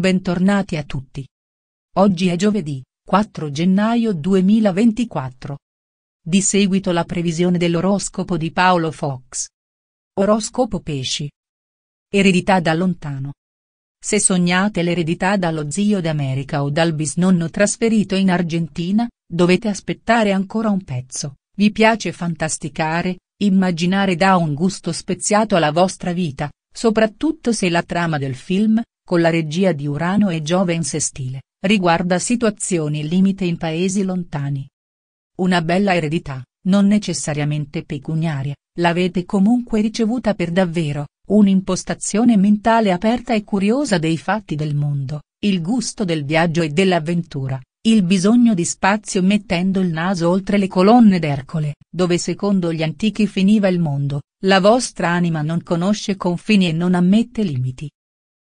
Bentornati a tutti. Oggi è giovedì, 4 gennaio 2024. Di seguito la previsione dell'oroscopo di Paolo Fox. Oroscopo Pesci. Eredità da lontano. Se sognate l'eredità dallo zio d'America o dal bisnonno trasferito in Argentina, dovete aspettare ancora un pezzo, vi piace fantasticare, immaginare dà un gusto speziato alla vostra vita, soprattutto se la trama del film, con la regia di Urano e Giove in sestile, riguarda situazioni limite in paesi lontani. Una bella eredità, non necessariamente pecuniaria, l'avete comunque ricevuta per davvero, un'impostazione mentale aperta e curiosa dei fatti del mondo, il gusto del viaggio e dell'avventura il bisogno di spazio mettendo il naso oltre le colonne d'Ercole, dove secondo gli antichi finiva il mondo, la vostra anima non conosce confini e non ammette limiti.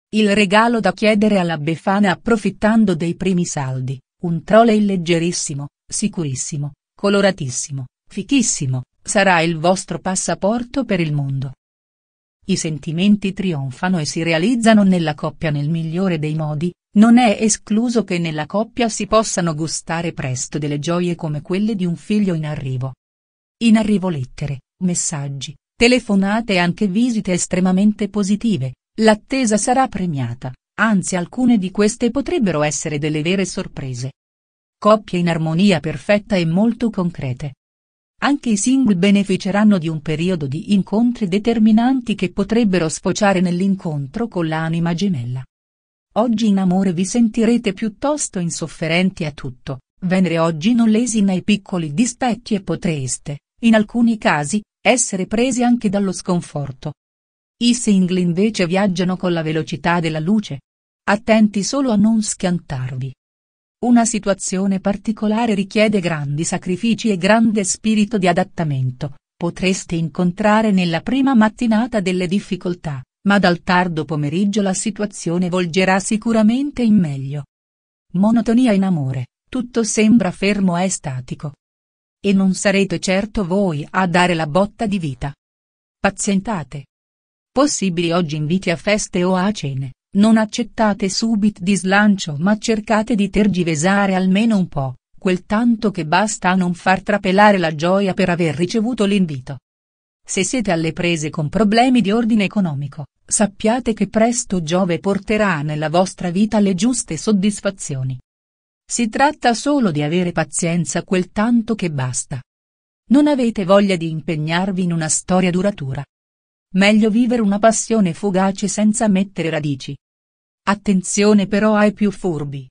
Il regalo da chiedere alla Befana approfittando dei primi saldi, un trolley leggerissimo, sicurissimo, coloratissimo, fichissimo, sarà il vostro passaporto per il mondo. I sentimenti trionfano e si realizzano nella coppia nel migliore dei modi, non è escluso che nella coppia si possano gustare presto delle gioie come quelle di un figlio in arrivo. In arrivo lettere, messaggi, telefonate e anche visite estremamente positive, l'attesa sarà premiata, anzi alcune di queste potrebbero essere delle vere sorprese. Coppie in armonia perfetta e molto concrete. Anche i single beneficeranno di un periodo di incontri determinanti che potrebbero sfociare nell'incontro con l'anima gemella. Oggi in amore vi sentirete piuttosto insofferenti a tutto, Venere oggi non lesina i piccoli dispetti e potreste, in alcuni casi, essere presi anche dallo sconforto. I single invece viaggiano con la velocità della luce. Attenti solo a non schiantarvi. Una situazione particolare richiede grandi sacrifici e grande spirito di adattamento, potreste incontrare nella prima mattinata delle difficoltà, ma dal tardo pomeriggio la situazione volgerà sicuramente in meglio. Monotonia in amore, tutto sembra fermo e statico. E non sarete certo voi a dare la botta di vita. Pazientate. Possibili oggi inviti a feste o a cene, non accettate subito di slancio ma cercate di tergivesare almeno un po', quel tanto che basta a non far trapelare la gioia per aver ricevuto l'invito. Se siete alle prese con problemi di ordine economico, Sappiate che presto Giove porterà nella vostra vita le giuste soddisfazioni. Si tratta solo di avere pazienza quel tanto che basta. Non avete voglia di impegnarvi in una storia duratura. Meglio vivere una passione fugace senza mettere radici. Attenzione però ai più furbi.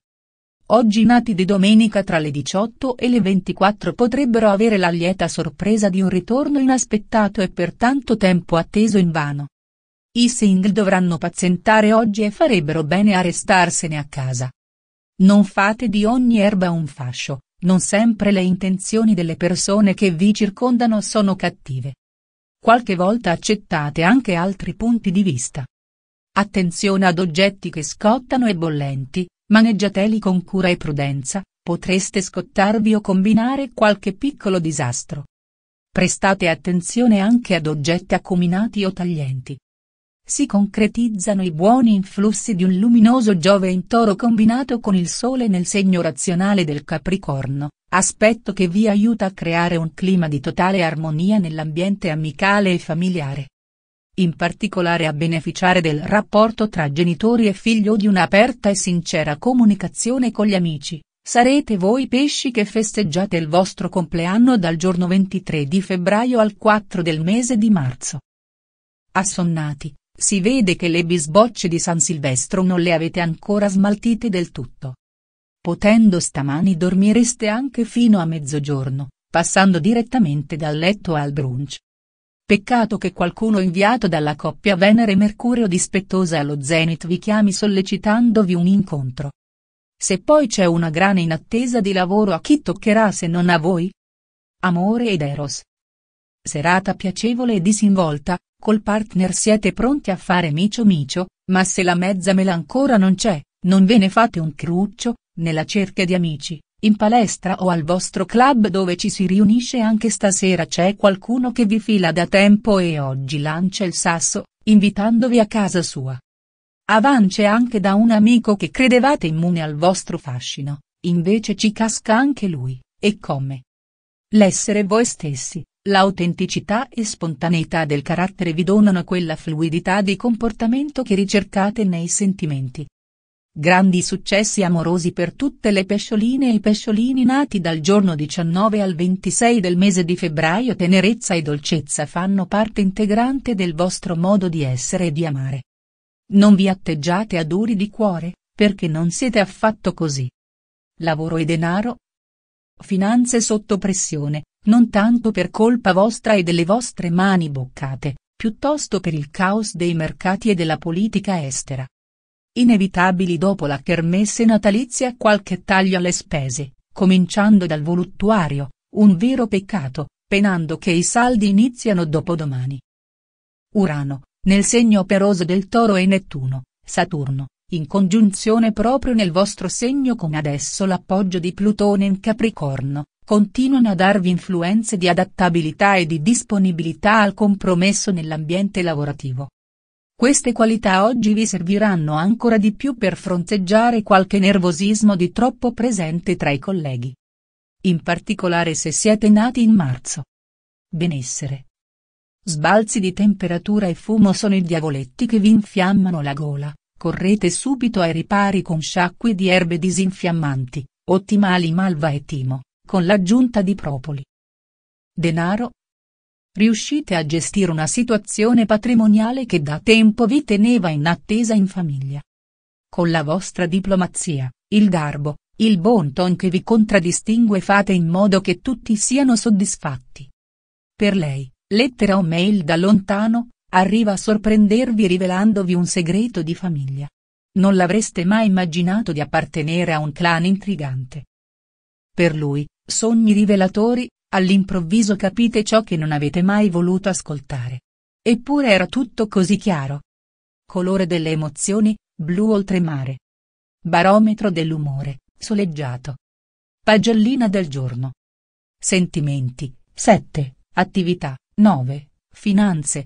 Oggi nati di domenica tra le 18 e le 24 potrebbero avere la lieta sorpresa di un ritorno inaspettato e per tanto tempo atteso invano. I single dovranno pazientare oggi e farebbero bene a restarsene a casa. Non fate di ogni erba un fascio, non sempre le intenzioni delle persone che vi circondano sono cattive. Qualche volta accettate anche altri punti di vista. Attenzione ad oggetti che scottano e bollenti, maneggiateli con cura e prudenza, potreste scottarvi o combinare qualche piccolo disastro. Prestate attenzione anche ad oggetti acuminati o taglienti si concretizzano i buoni influssi di un luminoso Giove in toro combinato con il Sole nel segno razionale del Capricorno, aspetto che vi aiuta a creare un clima di totale armonia nell'ambiente amicale e familiare. In particolare a beneficiare del rapporto tra genitori e figlio di un'aperta e sincera comunicazione con gli amici, sarete voi pesci che festeggiate il vostro compleanno dal giorno 23 di febbraio al 4 del mese di marzo. Assonnati, si vede che le bisbocce di San Silvestro non le avete ancora smaltite del tutto. Potendo stamani dormireste anche fino a mezzogiorno, passando direttamente dal letto al brunch. Peccato che qualcuno inviato dalla coppia Venere-Mercurio dispettosa allo Zenith vi chiami sollecitandovi un incontro. Se poi c'è una grana in attesa di lavoro a chi toccherà se non a voi? Amore ed Eros, serata piacevole e disinvolta, col partner siete pronti a fare micio micio, ma se la mezza mela ancora non c'è, non ve ne fate un cruccio, nella cerca di amici, in palestra o al vostro club dove ci si riunisce anche stasera c'è qualcuno che vi fila da tempo e oggi lancia il sasso, invitandovi a casa sua. Avance anche da un amico che credevate immune al vostro fascino, invece ci casca anche lui, e come? L'essere voi stessi, L'autenticità e spontaneità del carattere vi donano quella fluidità di comportamento che ricercate nei sentimenti. Grandi successi amorosi per tutte le pescioline e i pesciolini nati dal giorno 19 al 26 del mese di febbraio tenerezza e dolcezza fanno parte integrante del vostro modo di essere e di amare. Non vi atteggiate a duri di cuore, perché non siete affatto così. Lavoro e denaro, Finanze sotto pressione, non tanto per colpa vostra e delle vostre mani boccate, piuttosto per il caos dei mercati e della politica estera. Inevitabili dopo la kermesse natalizia qualche taglio alle spese, cominciando dal voluttuario, un vero peccato, penando che i saldi iniziano dopodomani. Urano, nel segno operoso del toro e Nettuno, Saturno, in congiunzione proprio nel vostro segno con adesso l'appoggio di Plutone in Capricorno, continuano a darvi influenze di adattabilità e di disponibilità al compromesso nell'ambiente lavorativo. Queste qualità oggi vi serviranno ancora di più per fronteggiare qualche nervosismo di troppo presente tra i colleghi. In particolare se siete nati in marzo. Benessere. Sbalzi di temperatura e fumo sono i diavoletti che vi infiammano la gola, Correte subito ai ripari con sciacqui di erbe disinfiammanti, ottimali malva e timo, con l'aggiunta di propoli. Denaro. Riuscite a gestire una situazione patrimoniale che da tempo vi teneva in attesa in famiglia. Con la vostra diplomazia, il garbo, il bon ton che vi contraddistingue fate in modo che tutti siano soddisfatti. Per lei, lettera o mail da lontano, arriva a sorprendervi rivelandovi un segreto di famiglia. Non l'avreste mai immaginato di appartenere a un clan intrigante. Per lui, sogni rivelatori, all'improvviso capite ciò che non avete mai voluto ascoltare. Eppure era tutto così chiaro. Colore delle emozioni, blu oltremare. Barometro dell'umore, soleggiato. Pagellina del giorno. Sentimenti, 7, attività, 9, finanze,